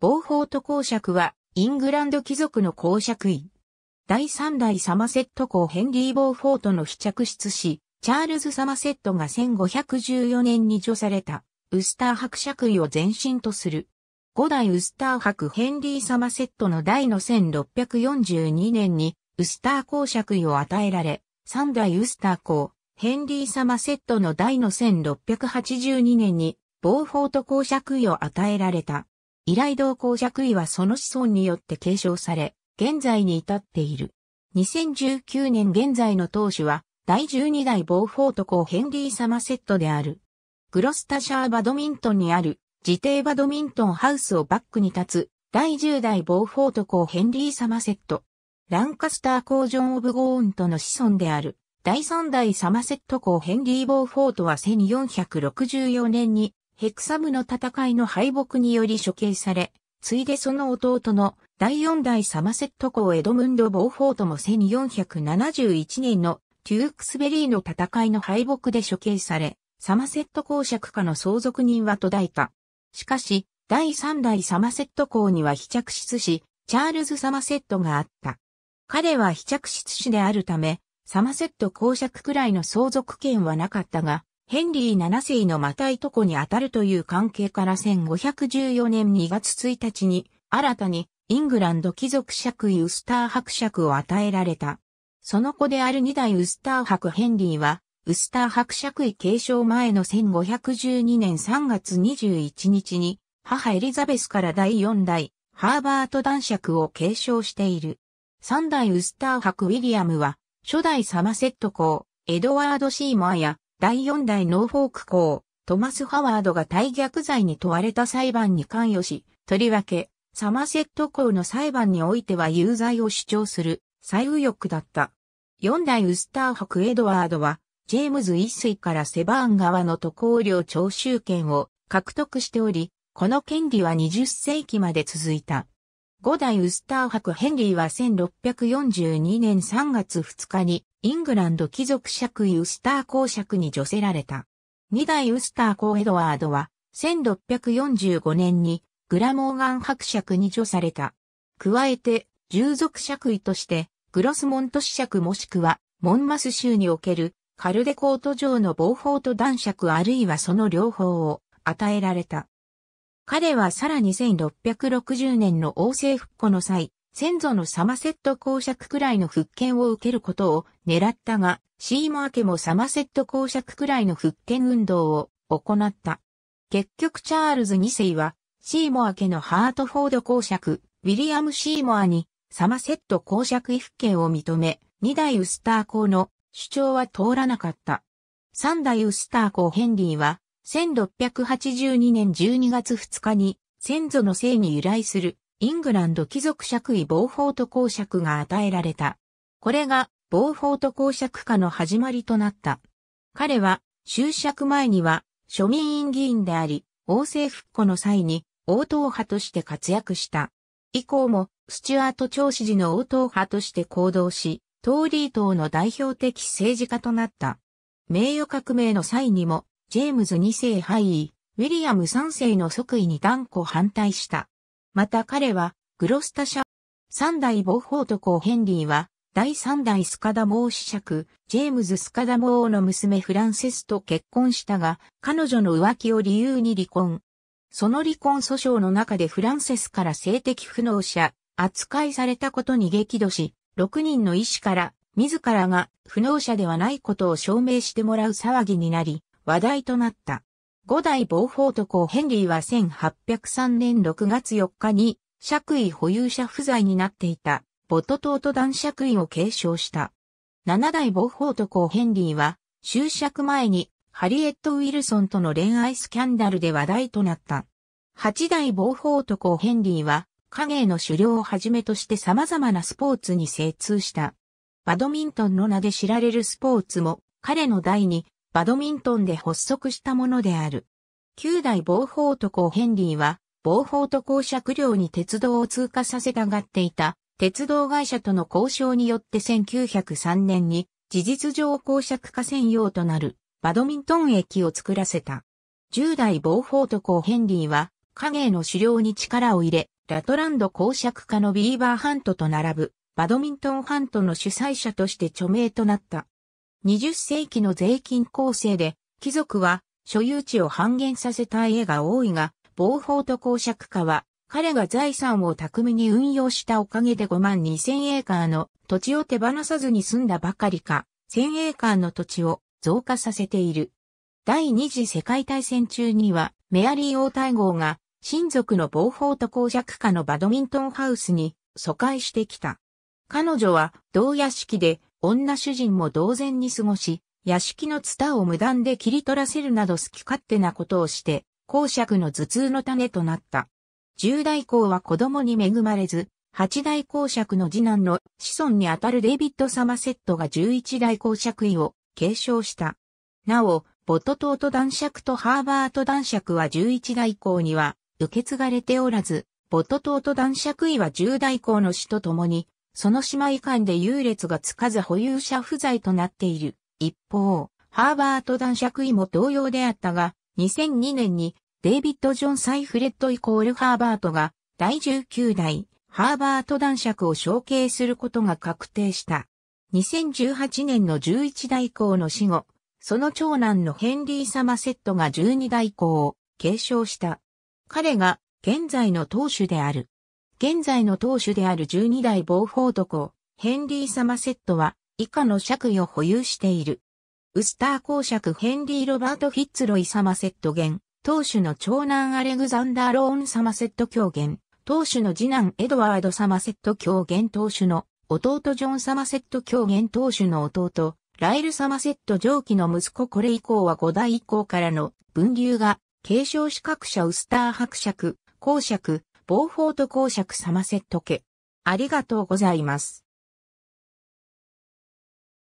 ボーフォート公爵は、イングランド貴族の公爵位。第3代サマセット公ヘンリー・ボーフォートの被着室し、チャールズ・サマセットが1514年に除された、ウスター伯爵位を前身とする。5代ウスター伯ヘンリー・サマセットの代の1642年に、ウスター公爵位を与えられ、3代ウスター公、ヘンリー・サマセットの代の1682年に、ボーフォート公爵位を与えられた。依頼同行爵位はその子孫によって継承され、現在に至っている。2019年現在の当主は、第12代ボーフォート校ヘンリー・サマセットである。グロスタシャーバドミントンにある、自邸バドミントンハウスをバックに立つ、第10代ボーフォート校ヘンリー・サマセット。ランカスター校ジョン・オブ・ゴーンとの子孫である、第3代サマセット校ヘンリー・ボーフォートは1464年にヘクサムの戦いの敗北により処刑され、ついでその弟の第四代サマセット公エドムンド・ボーフォートも1471年のテュークスベリーの戦いの敗北で処刑され、サマセット公爵家の相続人は途絶えた。しかし、第三代サマセット公には非着室し、チャールズ・サマセットがあった。彼は非着室子であるため、サマセット公爵くらいの相続権はなかったが、ヘンリー7世のまたいとこにあたるという関係から1514年2月1日に、新たにイングランド貴族爵位ウスター伯爵を与えられた。その子である二代ウスター伯ヘンリーは、ウスター伯爵位継承前の1512年3月21日に、母エリザベスから第4代、ハーバート男爵を継承している。三代ウスター伯ウィリアムは、初代サマセット公、エドワード・シーマーや、第4代ノーフォーク校、トマス・ハワードが大逆罪に問われた裁判に関与し、とりわけ、サマセット校の裁判においては有罪を主張する、最右翼だった。4代ウスター伯エドワードは、ジェームズ一世からセバーン側の渡航量徴収権を獲得しており、この権利は20世紀まで続いた。5代ウスター伯ヘンリーは1642年3月2日にイングランド貴族爵位ウスター公爵に除せられた。二代ウスター公エドワードは、1645年にグラモーガン伯爵に除された。加えて、従属爵位として、グロスモント子爵もしくは、モンマス州における、カルデコート城の防法と男爵あるいはその両方を与えられた。彼はさらに1660年の王政復古の際、先祖のサマセット公爵くらいの復権を受けることを狙ったが、シーモア家もサマセット公爵くらいの復権運動を行った。結局チャールズ2世は、シーモア家のハートフォード公爵、ウィリアム・シーモアに、サマセット公爵異復権を認め、2代ウスター公の主張は通らなかった。3代ウスター公ヘンリーは、1682年12月2日に、先祖の姓に由来するイングランド貴族爵位ボーフォート公爵が与えられた。これがボーフォート公爵家の始まりとなった。彼は、就職前には庶民院議員であり、王政復古の際に王党派として活躍した。以降も、スチュアート長子時の王党派として行動し、トーリー党の代表的政治家となった。名誉革命の際にも、ジェームズ2世敗位、ウィリアム3世の即位に断固反対した。また彼は、グロスタ社、三代ボーフォート公ヘンリーは、第三代スカダモー子爵、ジェームズ・スカダモーの娘フランセスと結婚したが、彼女の浮気を理由に離婚。その離婚訴訟の中でフランセスから性的不能者、扱いされたことに激怒し、6人の医師から自らが不能者ではないことを証明してもらう騒ぎになり、話題となった。五代ボーフォート公ヘンリーは1803年6月4日に、爵位保有者不在になっていた、ボトトート男爵位を継承した。七代ボーフォート公ヘンリーは、就職前に、ハリエット・ウィルソンとの恋愛スキャンダルで話題となった。八代ボーフォート公ヘンリーは、影への狩猟をはじめとして様々なスポーツに精通した。バドミントンの名で知られるスポーツも、彼の代にバドミントンで発足したものである。旧代防法都校ヘンリーは、防法都公爵領に鉄道を通過させたがっていた、鉄道会社との交渉によって1903年に、事実上公爵化専用となる、バドミントン駅を作らせた。10代防法都校ヘンリーは、影芸の狩猟に力を入れ、ラトランド公爵化のビーバーハントと並ぶ、バドミントンハントの主催者として著名となった。20世紀の税金構成で、貴族は所有地を半減させた家が多いが、暴法と公爵化は、彼が財産を巧みに運用したおかげで5万2000エーカーの土地を手放さずに済んだばかりか、1000エーカーの土地を増加させている。第二次世界大戦中には、メアリー王太后が、親族の暴法と公爵家のバドミントンハウスに疎開してきた。彼女は、同屋敷で、女主人も同然に過ごし、屋敷のツタを無断で切り取らせるなど好き勝手なことをして、公爵の頭痛の種となった。十代公は子供に恵まれず、八代公爵の次男の子孫にあたるデイビッド・サマセットが十一代公爵位を継承した。なお、ボトトート男爵とハーバート男爵は十一代公には受け継がれておらず、ボトトート男爵位は十代公の死と共にその島以下で優劣がつかず保有者不在となっている。一方、ハーバート男爵位も同様であったが、2002年にデイビッド・ジョン・サイ・フレッドイコール・ハーバートが第19代ハーバート男爵を承継することが確定した。2018年の11代公の死後、その長男のヘンリー・サマセットが12代公を継承した。彼が現在の当主である。現在の当主である12代暴ー男。公、ヘンリー・サマセットは、以下の爵位を保有している。ウスター公爵ヘンリー・ロバート・フィッツロイ・サマセット元、当主の長男アレグザンダー・ローン・サマセット教元、当主の次男エドワード・サマセット教元当主の弟ジョン・サマセット教元当主の弟、ライル・サマセット上記の息子これ以降は5代以降からの分流が、継承資格者ウスター伯爵、公爵、ボーフォート公爵様説セット家。ありがとうございます。